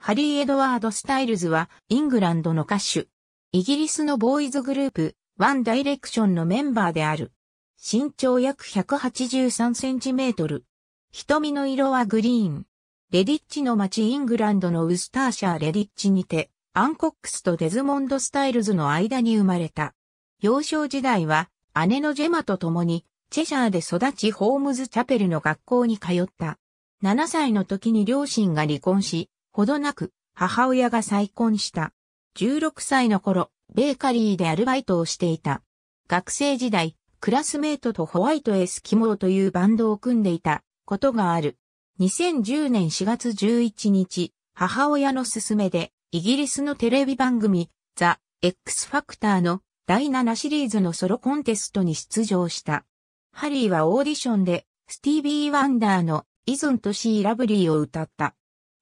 ハリー・エドワード・スタイルズは、イングランドの歌手。イギリスのボーイズグループ、ワン・ダイレクションのメンバーである。身長約183センチメートル。瞳の色はグリーン。レディッチの街イングランドのウスターシャー・レディッチにて、アンコックスとデズモンド・スタイルズの間に生まれた。幼少時代は、姉のジェマと共に、チェシャーで育ちホームズ・チャペルの学校に通った。7歳の時に両親が離婚し、ほどなく、母親が再婚した。16歳の頃、ベーカリーでアルバイトをしていた。学生時代、クラスメイトとホワイトエスキモーというバンドを組んでいたことがある。2010年4月11日、母親の勧めで、イギリスのテレビ番組、ザ・ X ファクターの第7シリーズのソロコンテストに出場した。ハリーはオーディションで、スティービー・ワンダーのイズンとシー・ラブリーを歌った。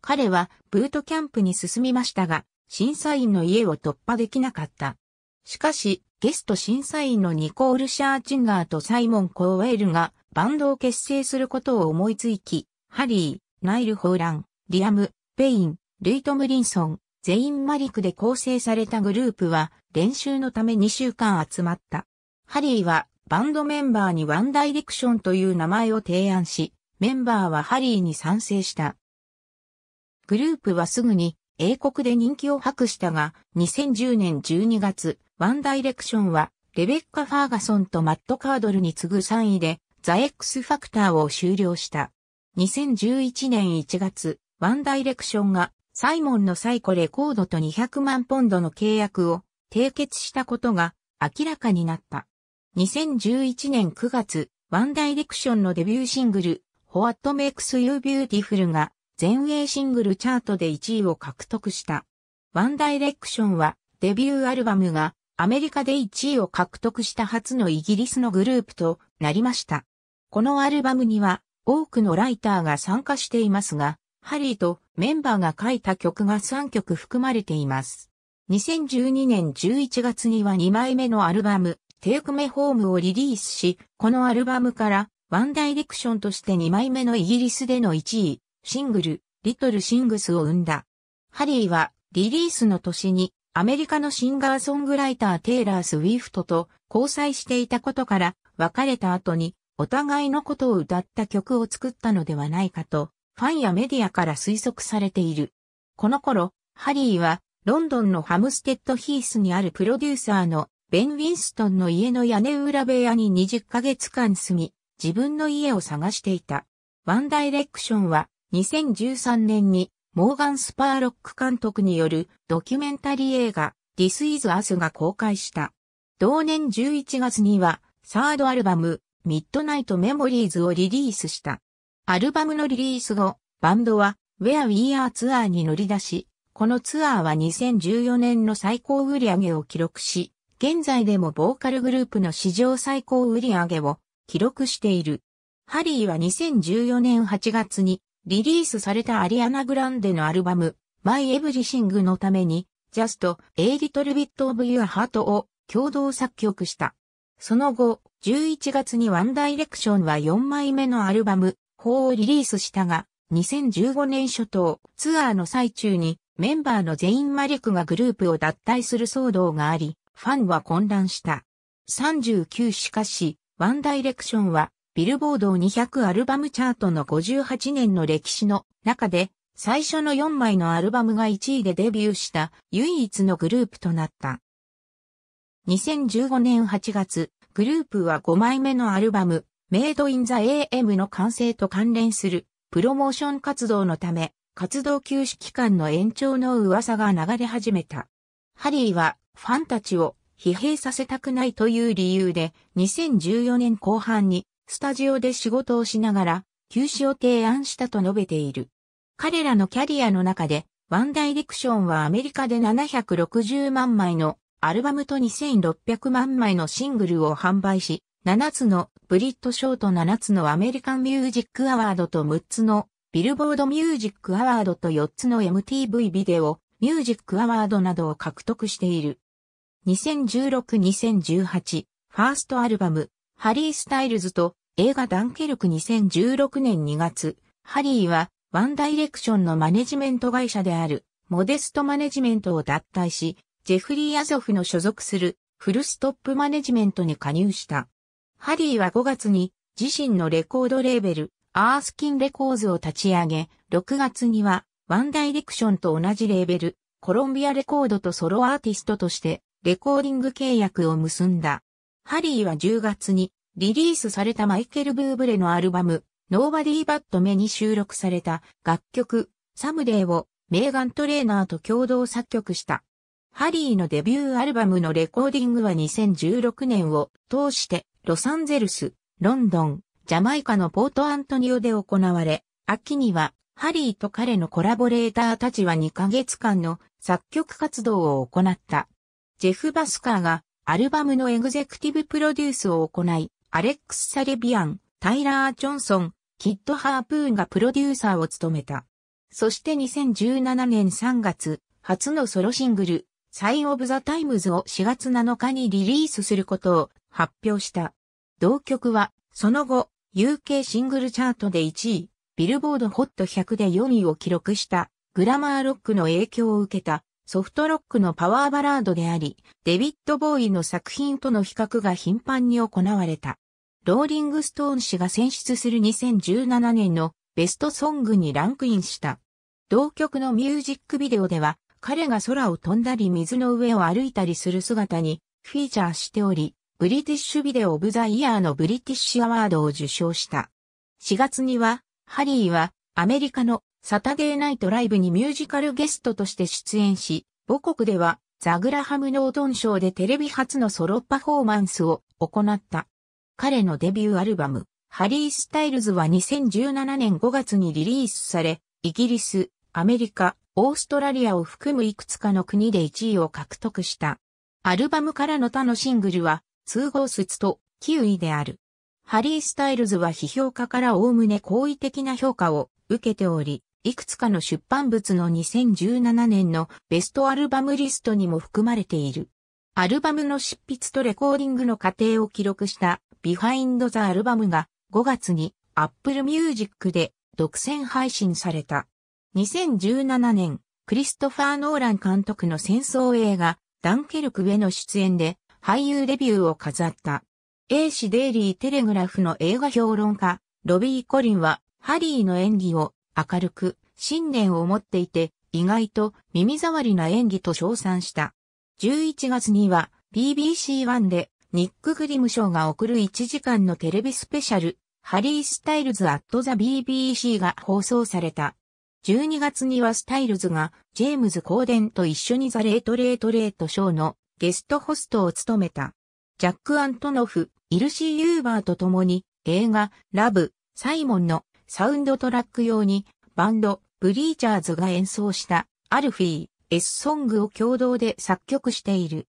彼はブートキャンプに進みましたが、審査員の家を突破できなかった。しかし、ゲスト審査員のニコール・シャーチンガーとサイモン・コーウェールがバンドを結成することを思いついき、ハリー、ナイル・ホーラン、リアム、ペイン、ルイト・ムリンソン、ゼイン・マリクで構成されたグループは練習のため2週間集まった。ハリーはバンドメンバーにワンダイレクションという名前を提案し、メンバーはハリーに賛成した。グループはすぐに英国で人気を博したが、2010年12月、ワンダイレクションは、レベッカ・ファーガソンとマット・カードルに次ぐ3位で、ザ・エックス・ファクターを終了した。2011年1月、ワンダイレクションが、サイモンのサイコレコードと200万ポンドの契約を締結したことが明らかになった。2011年9月、ワンダイレクションのデビューシングル、ホワットメイクスユービューティフルが全英シングルチャートで1位を獲得した。ワンダイレクションはデビューアルバムがアメリカで1位を獲得した初のイギリスのグループとなりました。このアルバムには多くのライターが参加していますが、ハリーとメンバーが書いた曲が3曲含まれています。2012年11月には2枚目のアルバム、テイクメホームをリリースし、このアルバムからワンダイレクションとして2枚目のイギリスでの1位、シングル、リトル・シングスを生んだ。ハリーは、リリースの年に、アメリカのシンガーソングライターテイラー・スウィフトと交際していたことから、別れた後に、お互いのことを歌った曲を作ったのではないかと、ファンやメディアから推測されている。この頃、ハリーは、ロンドンのハムステッドヒースにあるプロデューサーのベン・ウィンストンの家の屋根裏部屋に20ヶ月間住み、自分の家を探していた。ワンダイレクションは2013年にモーガン・スパーロック監督によるドキュメンタリー映画 This is Us が公開した。同年11月にはサードアルバムミッドナイト・メモリーズをリリースした。アルバムのリリース後、バンドは Where We Are ツアーに乗り出し、このツアーは2014年の最高売上を記録し、現在でもボーカルグループの史上最高売上を記録している。ハリーは2014年8月にリリースされたアリアナ・グランデのアルバム、マイ・エブリシングのために、ジャスト・エイ・リトル・ビット・オブ・ユア・ハートを共同作曲した。その後、11月にワンダイレクションは4枚目のアルバム、4をリリースしたが、2015年初頭、ツアーの最中に、メンバーのゼイン・マリクがグループを脱退する騒動があり、ファンは混乱した。39しかし、ワンダイレクションはビルボード200アルバムチャートの58年の歴史の中で、最初の4枚のアルバムが1位でデビューした唯一のグループとなった。2015年8月、グループは5枚目のアルバム、メイドインザ AM の完成と関連するプロモーション活動のため、活動休止期間の延長の噂が流れ始めた。ハリーはファンたちを疲弊させたくないという理由で2014年後半にスタジオで仕事をしながら、休止を提案したと述べている。彼らのキャリアの中で、ワンダイレクションはアメリカで760万枚のアルバムと2600万枚のシングルを販売し、7つのブリットショート7つのアメリカンミュージックアワードと6つのビルボードミュージックアワードと4つの MTV ビデオ、ミュージックアワードなどを獲得している。2016-2018ファーストアルバムハリー・スタイルズと映画ダンケルク2016年2月、ハリーはワンダイレクションのマネジメント会社であるモデストマネジメントを脱退し、ジェフリー・アゾフの所属するフルストップマネジメントに加入した。ハリーは5月に自身のレコードレーベル、アースキンレコーズを立ち上げ、6月にはワンダイレクションと同じレーベル、コロンビアレコードとソロアーティストとしてレコーディング契約を結んだ。ハリーは10月にリリースされたマイケル・ブーブレのアルバム、ノーバディ・バット目に収録された楽曲、サムデイをメーガン・トレーナーと共同作曲した。ハリーのデビューアルバムのレコーディングは2016年を通してロサンゼルス、ロンドン、ジャマイカのポートアントニオで行われ、秋にはハリーと彼のコラボレーターたちは2ヶ月間の作曲活動を行った。ジェフ・バスカーがアルバムのエグゼクティブプロデュースを行い、アレックス・サレビアン、タイラー・ジョンソン、キッド・ハープーンがプロデューサーを務めた。そして2017年3月、初のソロシングル、サイン・オブ・ザ・タイムズを4月7日にリリースすることを発表した。同曲は、その後、UK シングルチャートで1位、ビルボードホット100で4位を記録した、グラマーロックの影響を受けたソフトロックのパワーバラードであり、デビッド・ボーイの作品との比較が頻繁に行われた。ローリング・ストーン氏が選出する2017年のベストソングにランクインした。同曲のミュージックビデオでは、彼が空を飛んだり水の上を歩いたりする姿にフィーチャーしており、ブリティッシュビデオ・オブ・ザ・イヤーのブリティッシュ・アワードを受賞した。4月には、ハリーはアメリカのサタデーナイトライブにミュージカルゲストとして出演し、母国ではザグラハムノートン賞でテレビ初のソロパフォーマンスを行った。彼のデビューアルバム、ハリー・スタイルズは2017年5月にリリースされ、イギリス、アメリカ、オーストラリアを含むいくつかの国で1位を獲得した。アルバムからの他のシングルは、通号説と9位である。ハリー・スタイルズは批評家からおおむね好意的な評価を受けており、いくつかの出版物の2017年のベストアルバムリストにも含まれている。アルバムの執筆とレコーディングの過程を記録したビハインド・ザ・アルバムが5月に Apple Music で独占配信された。2017年、クリストファー・ノーラン監督の戦争映画ダンケルクへの出演で俳優デビューを飾った。A 氏デイリー・テレグラフの映画評論家、ロビー・コリンはハリーの演技を明るく、信念を持っていて、意外と耳障りな演技と称賛した。11月には BBC1 でニック・グリム賞が送る1時間のテレビスペシャル、ハリー・スタイルズ・アット・ザ・ BBC が放送された。12月にはスタイルズがジェームズ・コーデンと一緒にザ・レート・レート・レート・ショーのゲストホストを務めた。ジャック・アントノフ、イルシー・ユーバーと共に映画、ラブ、サイモンのサウンドトラック用にバンド、ブリーチャーズが演奏したアルフィー、S ソングを共同で作曲している。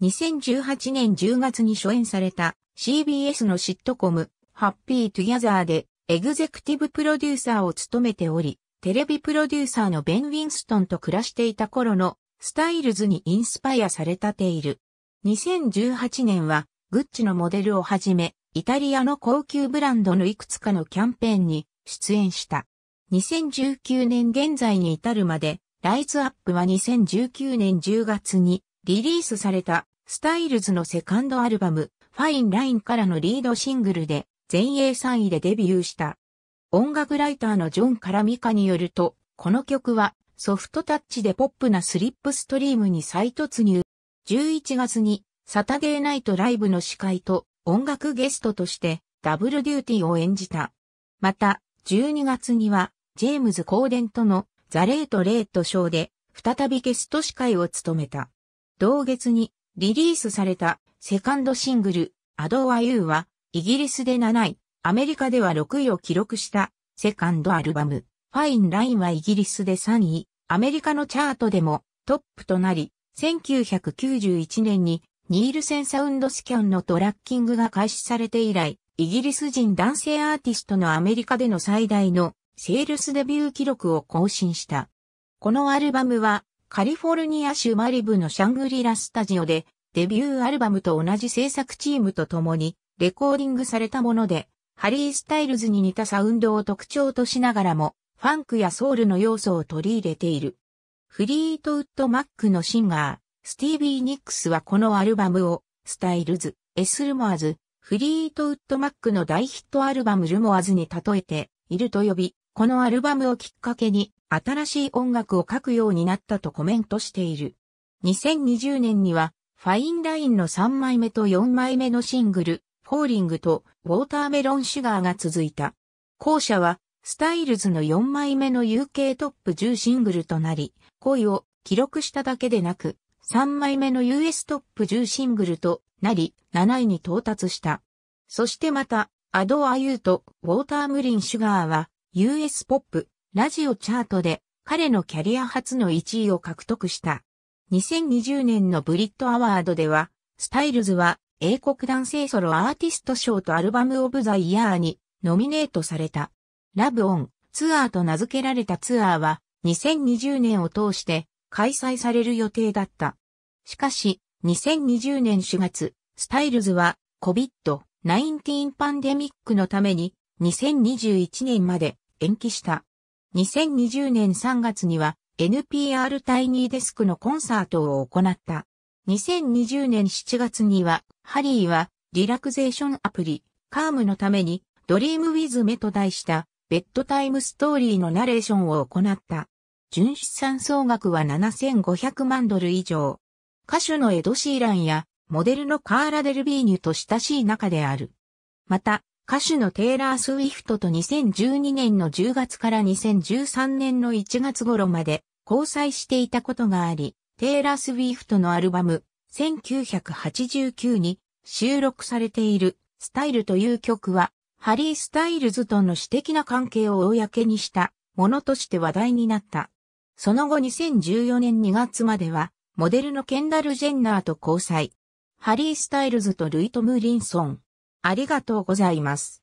2018年10月に初演された CBS のシットコム、ハッピートゥギャザーでエグゼクティブプロデューサーを務めており、テレビプロデューサーのベン・ウィンストンと暮らしていた頃のスタイルズにインスパイアされたている。2018年はグッチのモデルをはじめ、イタリアの高級ブランドのいくつかのキャンペーンに出演した。2019年現在に至るまで、ライツアップは2019年10月にリリースされたスタイルズのセカンドアルバム、ファインラインからのリードシングルで全英3位でデビューした。音楽ライターのジョン・カラミカによると、この曲はソフトタッチでポップなスリップストリームに再突入。11月にサタデーナイトライブの司会と音楽ゲストとしてダブルデューティーを演じた。また、12月には、ジェームズ・コーデンとのザ・レート・レート賞で、再びゲスト司会を務めた。同月にリリースされたセカンドシングル、アドアユーは、イギリスで7位、アメリカでは6位を記録したセカンドアルバム、ファインラインはイギリスで3位、アメリカのチャートでもトップとなり、1991年にニールセンサウンドスキャンのトラッキングが開始されて以来、イギリス人男性アーティストのアメリカでの最大のセールスデビュー記録を更新した。このアルバムはカリフォルニア州マリブのシャングリラスタジオでデビューアルバムと同じ制作チームと共にレコーディングされたもので、ハリー・スタイルズに似たサウンドを特徴としながらも、ファンクやソウルの要素を取り入れている。フリートウッド・マックのシンガー、スティービー・ニックスはこのアルバムを、スタイルズ、エスルモアズ、フリートウッドマックの大ヒットアルバムルモアズに例えていると呼び、このアルバムをきっかけに新しい音楽を書くようになったとコメントしている。2020年には、ファインラインの3枚目と4枚目のシングル、フォーリングとウォーターメロンシュガーが続いた。後者は、スタイルズの4枚目の UK トップ10シングルとなり、恋を記録しただけでなく、3枚目の US トップ10シングルとなり、7位に到達した。そしてまた、アドアユーとウォータームリン・シュガーは US ポップ、ラジオチャートで彼のキャリア初の1位を獲得した。2020年のブリットアワードでは、スタイルズは英国男性ソロアーティスト賞とアルバムオブザイヤーにノミネートされた。ラブオンツアーと名付けられたツアーは2020年を通して開催される予定だった。しかし、2020年4月、スタイルズは COVID-19 パンデミックのために2021年まで延期した。2020年3月には NPR タイニーデスクのコンサートを行った。2020年7月には、ハリーはリラクゼーションアプリ、カームのためにドリームウィズメと題したベッドタイムストーリーのナレーションを行った。純資産総額は7500万ドル以上。歌手のエド・シーランや、モデルのカーラ・デルビーニュと親しい仲である。また、歌手のテイラー・スウィフトと2012年の10月から2013年の1月頃まで交際していたことがあり、テイラー・スウィフトのアルバム、1989に収録されているスタイルという曲は、ハリー・スタイルズとの私的な関係を公にしたものとして話題になった。その後2014年2月まではモデルのケンダル・ジェンナーと交際。ハリー・スタイルズとルイトム・リンソン。ありがとうございます。